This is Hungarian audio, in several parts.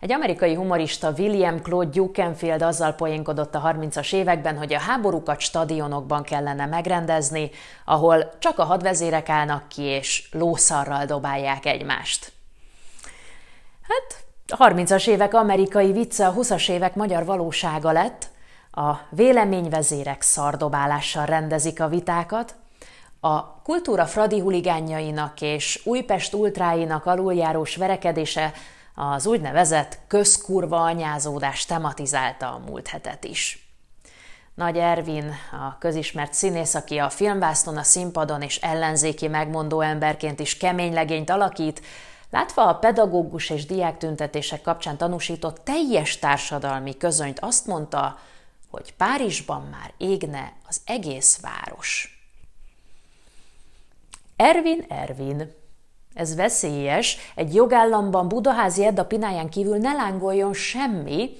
Egy amerikai humorista William Claude Dukenfield azzal poénkodott a 30-as években, hogy a háborúkat stadionokban kellene megrendezni, ahol csak a hadvezérek állnak ki és lószarral dobálják egymást. Hát, a 30-as évek amerikai vicce a 20-as évek magyar valósága lett, a véleményvezérek szardobálással rendezik a vitákat, a kultúra fradi huligánjainak és Újpest ultráinak aluljárós verekedése az úgynevezett közkurva anyázódás tematizálta a múlt hetet is. Nagy Ervin, a közismert színész, aki a filmvászton, a színpadon és ellenzéki megmondó emberként is kemény legényt alakít, látva a pedagógus és diák tüntetések kapcsán tanúsított teljes társadalmi közönyt azt mondta, hogy Párizsban már égne az egész város. Ervin, Ervin, ez veszélyes. Egy jogállamban Budaházi Edda pináján kívül ne lángoljon semmi,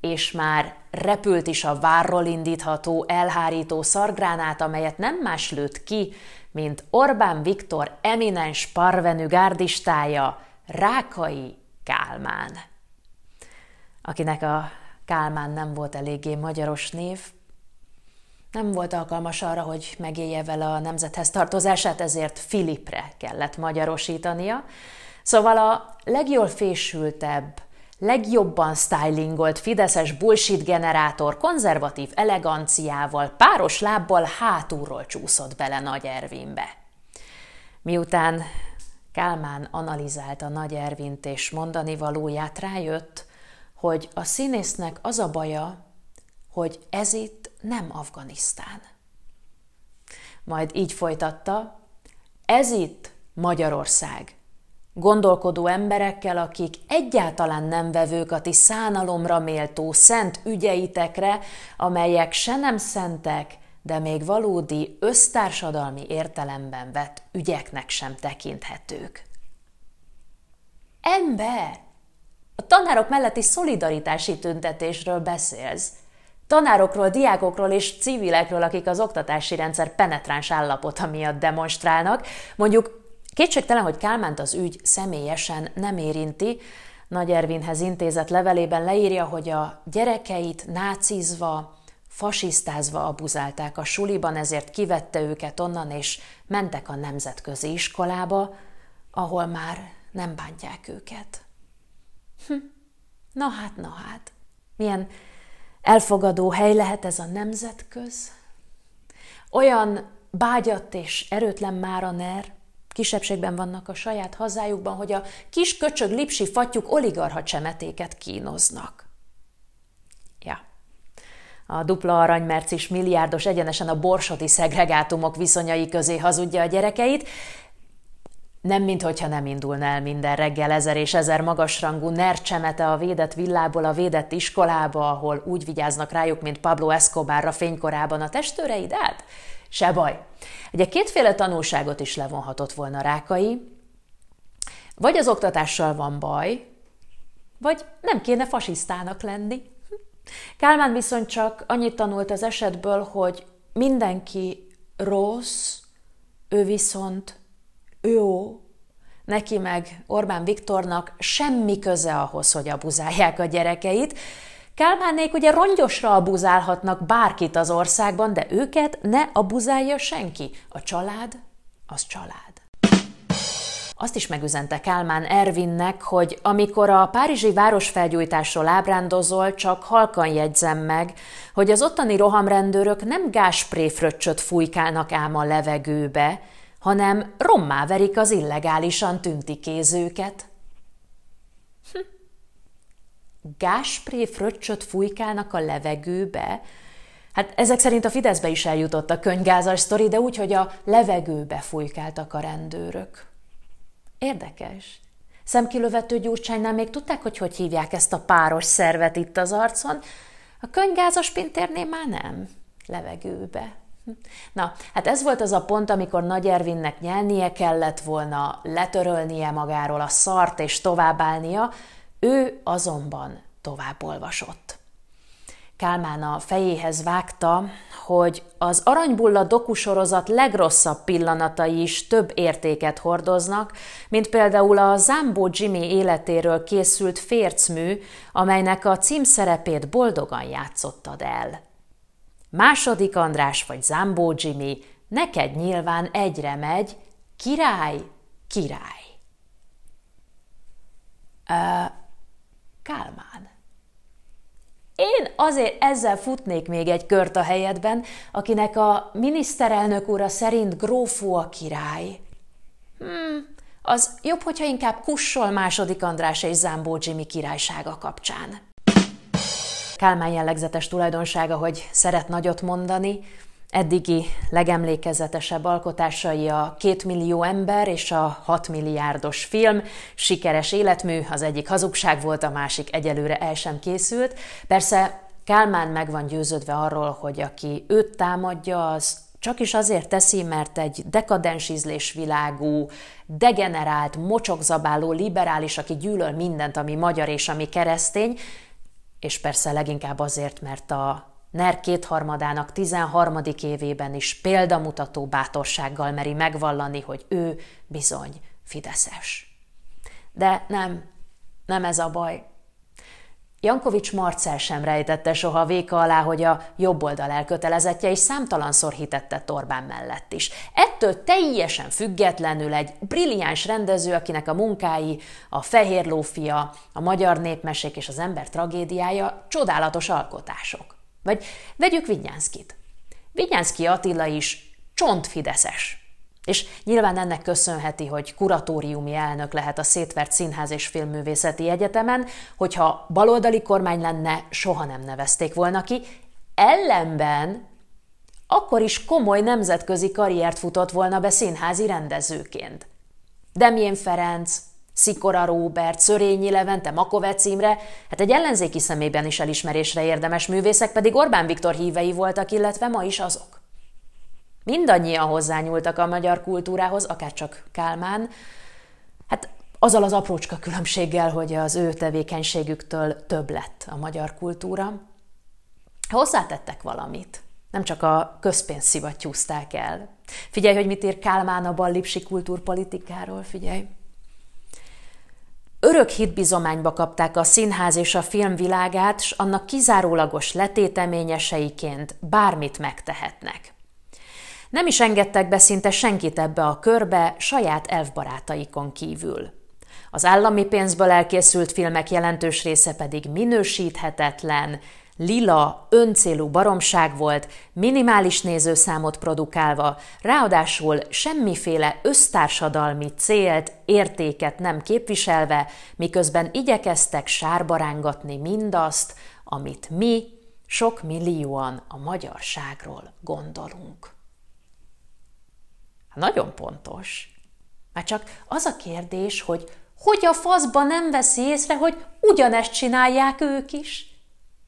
és már repült is a várról indítható, elhárító szargránát, amelyet nem más lőtt ki, mint Orbán Viktor eminens parvenű gárdistája, Rákai Kálmán. Akinek a Kálmán nem volt eléggé magyaros név, nem volt alkalmas arra, hogy megélje vele a nemzethez tartozását, ezért Filipre kellett magyarosítania. Szóval a legjól fésültebb, legjobban stylingolt fideszes bullshit generátor konzervatív eleganciával, páros lábbal hátulról csúszott bele Nagy Ervinbe. Miután Kálmán analizálta Nagy Ervint és mondani valóját, rájött, hogy a színésznek az a baja, hogy ez itt nem Afganisztán. Majd így folytatta, ez itt Magyarország. Gondolkodó emberekkel, akik egyáltalán nem vevők a ti szánalomra méltó szent ügyeitekre, amelyek se nem szentek, de még valódi össztársadalmi értelemben vett ügyeknek sem tekinthetők. Ember! A tanárok melletti szolidaritási tüntetésről beszélsz, Tanárokról, diákokról és civilekről, akik az oktatási rendszer penetráns állapota miatt demonstrálnak. Mondjuk kétségtelen, hogy Kálmánt az ügy személyesen nem érinti, nagy Ervinhez intézett levelében leírja, hogy a gyerekeit nácizva, fasisztázva abuzálták a suliban, ezért kivette őket onnan, és mentek a nemzetközi iskolába, ahol már nem bántják őket. Hm. Na hát, na hát. Milyen elfogadó hely lehet ez a nemzetköz, olyan bágyat és erőtlen ner, kisebbségben vannak a saját hazájukban, hogy a kis köcsög lipsi fatjuk oligarha csemetéket kínoznak. Ja. A dupla is milliárdos egyenesen a borsodi szegregátumok viszonyai közé hazudja a gyerekeit, nem minthogyha nem indulna el minden reggel ezer és ezer magasrangú nercsemete a védett villából a védett iskolába, ahol úgy vigyáznak rájuk, mint Pablo Escobarra fénykorában a testőreid át? Se baj. Ugye kétféle tanulságot is levonhatott volna Rákai. Vagy az oktatással van baj, vagy nem kéne fasisztának lenni. Kálmán viszont csak annyit tanult az esetből, hogy mindenki rossz, ő viszont jó, neki meg Orbán Viktornak semmi köze ahhoz, hogy abuzálják a gyerekeit. Kálmánék ugye rongyosra abuzálhatnak bárkit az országban, de őket ne abuzálja senki. A család az család. Azt is megüzente Kálmán Ervinnek, hogy amikor a párizsi városfelgyújtásról ábrándozol, csak halkan jegyzem meg, hogy az ottani rohamrendőrök nem gáspréfröccsöt fújkálnak ám a levegőbe, hanem rommá verik az illegálisan tüntikézőket. Hm. Gáspré fröccsöt fújkálnak a levegőbe, Hát ezek szerint a Fideszbe is eljutott a könygázas sztori, de úgy, hogy a levegőbe fújkáltak a rendőrök. Érdekes. Szemkilövető gyurcsánynál még tudták, hogy hogy hívják ezt a páros szervet itt az arcon, a könygázas pintérnél már nem, levegőbe. Na, hát ez volt az a pont, amikor Nagy Ervinnek nyelnie kellett volna, letörölnie magáról a szart és továbbálnia, ő azonban továbbolvasott. Kálmán a fejéhez vágta, hogy az Aranybulla dokusorozat legrosszabb pillanatai is több értéket hordoznak, mint például a Zambó Jimmy életéről készült fércmű, amelynek a címszerepét boldogan játszottad el. Második András vagy Zambó Jimmy, neked nyilván egyre megy, király, király. Uh, Kálmán. Én azért ezzel futnék még egy kört a helyedben, akinek a miniszterelnök ura szerint grófó a király. Hmm, az jobb, hogyha inkább kussol második András és Zambó Jimmy királysága kapcsán. Kálmán jellegzetes tulajdonsága, hogy szeret nagyot mondani, Eddigi legemlékezetesebb alkotásai a két millió ember és a 6 milliárdos film. Sikeres életmű, az egyik hazugság volt, a másik egyelőre el sem készült. Persze Kálmán meg van győződve arról, hogy aki őt támadja, az csak is azért teszi, mert egy dekadens ízlésvilágú, degenerált, mocsokzabáló liberális, aki gyűlöl mindent, ami magyar és ami keresztény, és persze leginkább azért, mert a NER kétharmadának 13. évében is példamutató bátorsággal meri megvallani, hogy ő bizony fideszes. De nem, nem ez a baj. Jankovics Marcel sem rejtette soha véka alá, hogy a jobb oldal elkötelezettje is számtalanszor hitette Torbán mellett is. Ettől teljesen függetlenül egy brilliáns rendező, akinek a munkái, a fehér lófia, a magyar népmesék és az ember tragédiája csodálatos alkotások. Vagy vegyük Vinyánszkit. Vinyánszki Attila is csontfideszes, és nyilván ennek köszönheti, hogy kuratóriumi elnök lehet a Szétvert Színház és Filmművészeti Egyetemen, hogyha baloldali kormány lenne, soha nem nevezték volna ki, ellenben akkor is komoly nemzetközi karriert futott volna be színházi rendezőként. Demjén Ferenc, Szikora Róbert, Szörényi Levente, Makovec Imre, hát egy ellenzéki szemében is elismerésre érdemes művészek, pedig Orbán Viktor hívei voltak, illetve ma is azok. Mindannyian hozzányúltak a magyar kultúrához, akár csak Kálmán, hát azzal az aprócska különbséggel, hogy az ő tevékenységüktől több lett a magyar kultúra. Hozzátettek valamit, nem csak a közpénzszivat tyúzták el. Figyelj, hogy mit ír Kálmán a ballipsi kultúrpolitikáról, figyelj. Örök hitbizományba kapták a színház és a film világát, s annak kizárólagos letéteményeseiként bármit megtehetnek. Nem is engedtek be szinte senkit ebbe a körbe saját elfbarátaikon kívül. Az állami pénzből elkészült filmek jelentős része pedig minősíthetetlen, lila, öncélú baromság volt, minimális nézőszámot produkálva, ráadásul semmiféle össztársadalmi célt, értéket nem képviselve, miközben igyekeztek sárbarángatni mindazt, amit mi, sok millióan a magyarságról gondolunk. Hát nagyon pontos. Már csak az a kérdés, hogy hogy a faszba nem veszi észre, hogy ugyanezt csinálják ők is?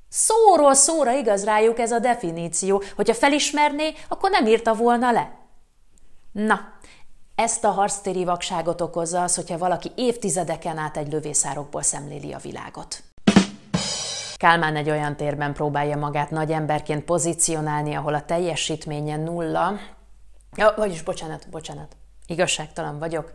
Szóról szóra igaz rájuk ez a definíció. Hogyha felismerné, akkor nem írta volna le. Na, ezt a harctéri vakságot okozza az, hogyha valaki évtizedeken át egy lövészárokból szemléli a világot. Kálmán egy olyan térben próbálja magát nagy emberként pozícionálni, ahol a teljesítménye nulla, Ja, vagyis bocsánat, bocsánat, igazságtalan vagyok,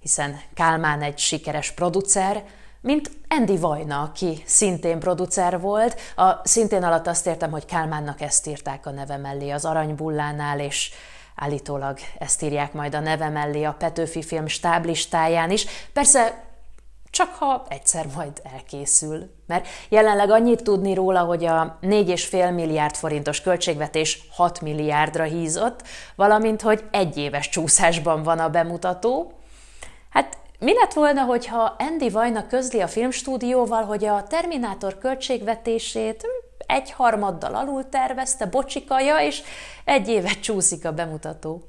hiszen Kálmán egy sikeres producer, mint Andy Vajna, aki szintén producer volt. A szintén alatt azt értem, hogy Kálmánnak ezt írták a neve mellé az Aranybullánál, és állítólag ezt írják majd a neve mellé a Petőfi film stáblistáján is. Persze csak ha egyszer majd elkészül. Mert jelenleg annyit tudni róla, hogy a 4,5 milliárd forintos költségvetés 6 milliárdra hízott, valamint, hogy egy éves csúszásban van a bemutató. Hát mi lett volna, hogyha Andy Vajna közli a filmstúdióval, hogy a Terminátor költségvetését egy harmaddal alul tervezte, bocsikaja, és egy évet csúszik a bemutató?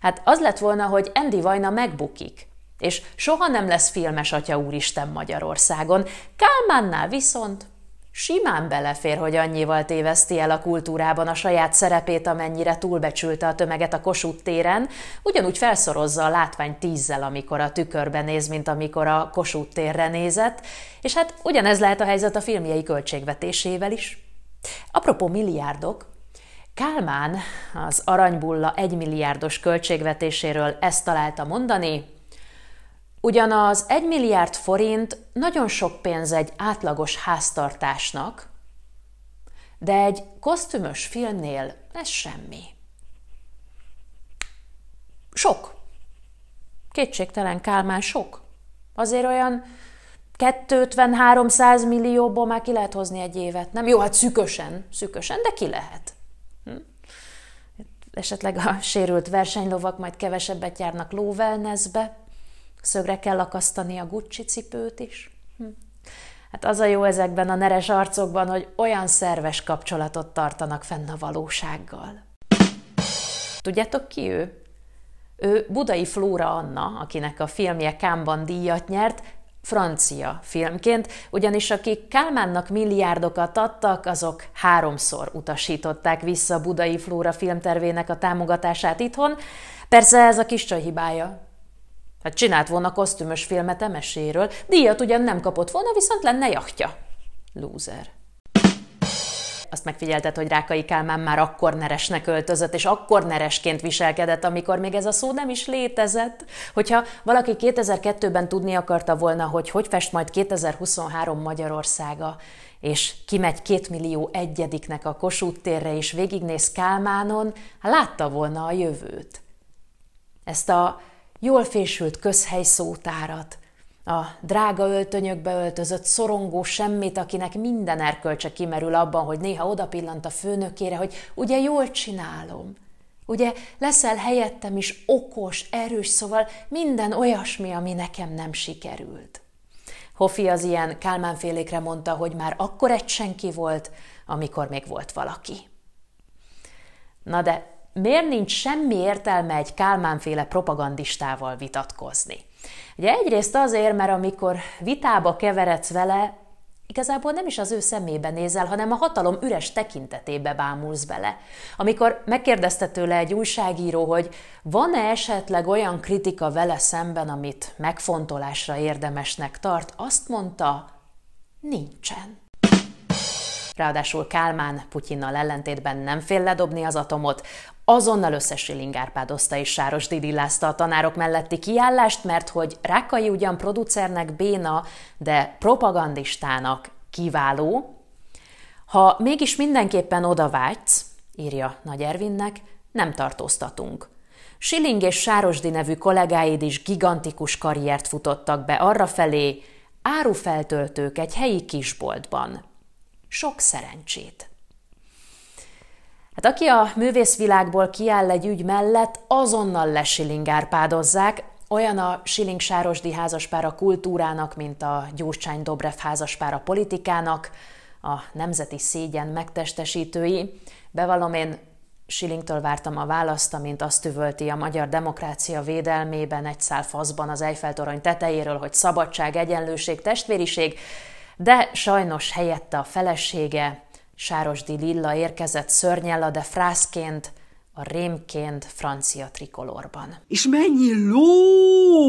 Hát az lett volna, hogy Andy Vajna megbukik, és soha nem lesz filmes Atya Úristen Magyarországon. Kálmánnál viszont simán belefér, hogy annyival téveszti el a kultúrában a saját szerepét, amennyire túlbecsülte a tömeget a Kossuth téren, ugyanúgy felszorozza a látvány tízzel, amikor a tükörbe néz, mint amikor a Kossuth térre nézett, és hát ugyanez lehet a helyzet a filmjei költségvetésével is. Apropó milliárdok, Kálmán az aranybulla egymilliárdos költségvetéséről ezt találta mondani, Ugyanaz 1 milliárd forint nagyon sok pénz egy átlagos háztartásnak, de egy kosztümös filmnél ez semmi. Sok. Kétségtelen Kálmán sok. Azért olyan 250-300 millióból már ki lehet hozni egy évet, nem? Jó, hát szükösen, szükösen, de ki lehet. Hm? Esetleg a sérült versenylovak majd kevesebbet járnak lóvelnezbe, szögre kell akasztani a Gucci cipőt is. Hm. Hát az a jó ezekben a neres arcokban, hogy olyan szerves kapcsolatot tartanak fenn a valósággal. Tudjátok ki ő? Ő Budai Flóra Anna, akinek a filmje Kámban díjat nyert, francia filmként, ugyanis akik Kálmánnak milliárdokat adtak, azok háromszor utasították vissza Budai Flóra filmtervének a támogatását itthon. Persze ez a kis hibája, Hát csinált volna kosztümös filmet emeséről, díjat ugyan nem kapott volna, viszont lenne jachtja. Lúzer. Azt megfigyelted, hogy Rákai Kálmán már akkor neresnek öltözött, és akkor neresként viselkedett, amikor még ez a szó nem is létezett. Hogyha valaki 2002-ben tudni akarta volna, hogy hogy fest majd 2023 Magyarországa, és kimegy két millió egyediknek a Kossuth térre, és végignéz Kálmánon, hát látta volna a jövőt. Ezt a jól fésült szótárat, a drága öltönyökbe öltözött szorongó semmit, akinek minden erkölcse kimerül abban, hogy néha odapillant a főnökére, hogy ugye jól csinálom, ugye leszel helyettem is okos, erős, szóval minden olyasmi, ami nekem nem sikerült. Hofi az ilyen kálmánfélékre mondta, hogy már akkor egy senki volt, amikor még volt valaki. Na de miért nincs semmi értelme egy Kálmánféle propagandistával vitatkozni? Ugye egyrészt azért, mert amikor vitába keveredsz vele, igazából nem is az ő szemébe nézel, hanem a hatalom üres tekintetébe bámulsz bele. Amikor megkérdezte tőle egy újságíró, hogy van-e esetleg olyan kritika vele szemben, amit megfontolásra érdemesnek tart, azt mondta, nincsen. Ráadásul Kálmán Putyinnal ellentétben nem fél ledobni az atomot, azonnal összes Árpád oszta és Sáros didillázta a tanárok melletti kiállást, mert hogy Rákai ugyan producernek béna, de propagandistának kiváló. Ha mégis mindenképpen odavágysz, írja Nagy Ervinnek, nem tartóztatunk. Siling és Sárosdi nevű kollégáid is gigantikus karriert futottak be arrafelé, árufeltöltők egy helyi kisboltban. Sok szerencsét! Hát aki a művészvilágból kiáll egy ügy mellett, azonnal lesilingárpádozzák, olyan a Siling Sárosdi házaspár a kultúrának, mint a Gyurcsány Dobrev házaspár a politikának, a nemzeti szégyen megtestesítői. Bevallom, én Silingtől vártam a választ, amint azt üvölti a magyar demokrácia védelmében egy szál faszban az Eiffel-torony tetejéről, hogy szabadság, egyenlőség, testvériség, de sajnos helyette a felesége, Sárosdi Lilla érkezett szörnyella, de frászként, a rémként francia trikolorban. És mennyi ló!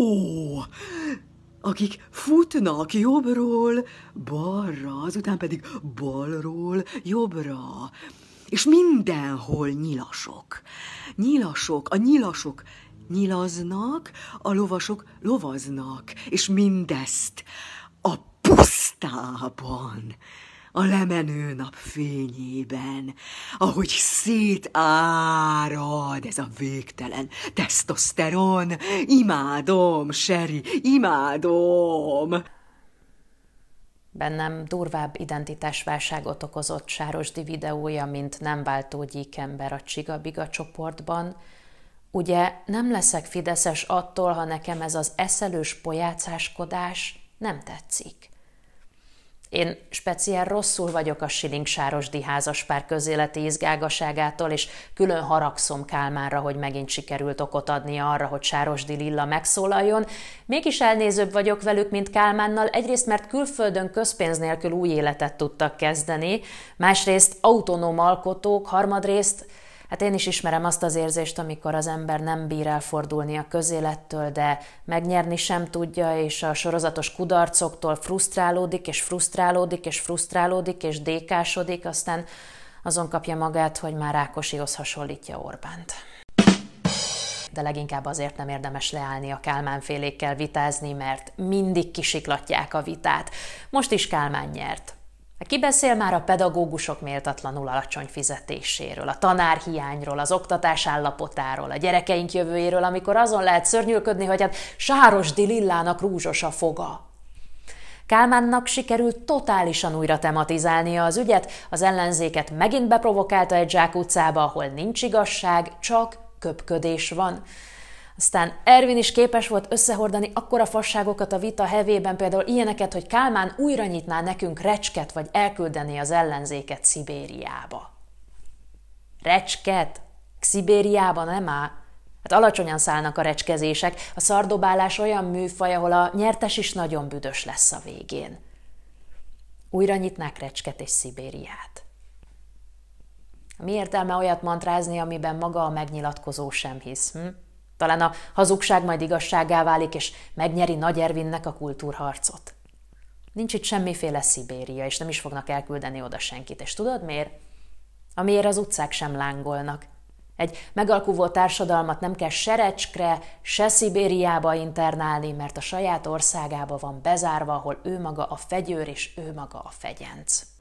akik futnak jobbról balra, azután pedig balról jobbra. És mindenhol nyilasok. Nyilasok, a nyilasok nyilaznak, a lovasok lovaznak, és mindezt tisztában, a lemenő nap fényében, ahogy szétárad ez a végtelen tesztoszteron. Imádom, Seri, imádom! Bennem durvább identitásválságot okozott Sárosdi videója, mint nem váltó ember a Csigabiga csoportban. Ugye nem leszek fideszes attól, ha nekem ez az eszelős pojácáskodás nem tetszik. Én speciál rosszul vagyok a Siling-sáros pár közéleti izgágaságától, és külön haragszom Kálmánra, hogy megint sikerült okot adni arra, hogy Sárosdi Lilla megszólaljon. Mégis elnézőbb vagyok velük, mint Kálmánnal, egyrészt mert külföldön közpénz nélkül új életet tudtak kezdeni, másrészt autonóm alkotók, harmadrészt Hát én is ismerem azt az érzést, amikor az ember nem bír elfordulni a közélettől, de megnyerni sem tudja, és a sorozatos kudarcoktól frusztrálódik, és frusztrálódik, és frusztrálódik, és dékásodik, aztán azon kapja magát, hogy már Rákosihoz hasonlítja Orbánt de leginkább azért nem érdemes leállni a Kálmánfélékkel vitázni, mert mindig kisiklatják a vitát. Most is Kálmán nyert. Ki beszél már a pedagógusok méltatlanul alacsony fizetéséről, a tanárhiányról, az oktatás állapotáról, a gyerekeink jövőjéről, amikor azon lehet szörnyűködni, hogy hát sáros dilillának rúzsos a foga. Kálmánnak sikerült totálisan újra tematizálnia az ügyet, az ellenzéket megint beprovokálta egy zsákutcába, ahol nincs igazság, csak köpködés van. Aztán Ervin is képes volt összehordani akkora fasságokat a vita hevében, például ilyeneket, hogy Kálmán újra nyitná nekünk recsket, vagy elküldené az ellenzéket Szibériába. Recsket? Szibériába nem áll? Hát alacsonyan szállnak a recskezések, a szardobálás olyan műfaj, ahol a nyertes is nagyon büdös lesz a végén. Újra nyitnák recsket és Szibériát. Mi értelme olyat mantrázni, amiben maga a megnyilatkozó sem hisz? Hm? Talán a hazugság majd igazságá válik, és megnyeri Nagy Ervinnek a kultúrharcot. Nincs itt semmiféle Szibéria, és nem is fognak elküldeni oda senkit. És tudod miért? Amiért az utcák sem lángolnak. Egy megalkuvó társadalmat nem kell serecskre, se Szibériába internálni, mert a saját országába van bezárva, ahol ő maga a fegyőr és ő maga a fegyenc.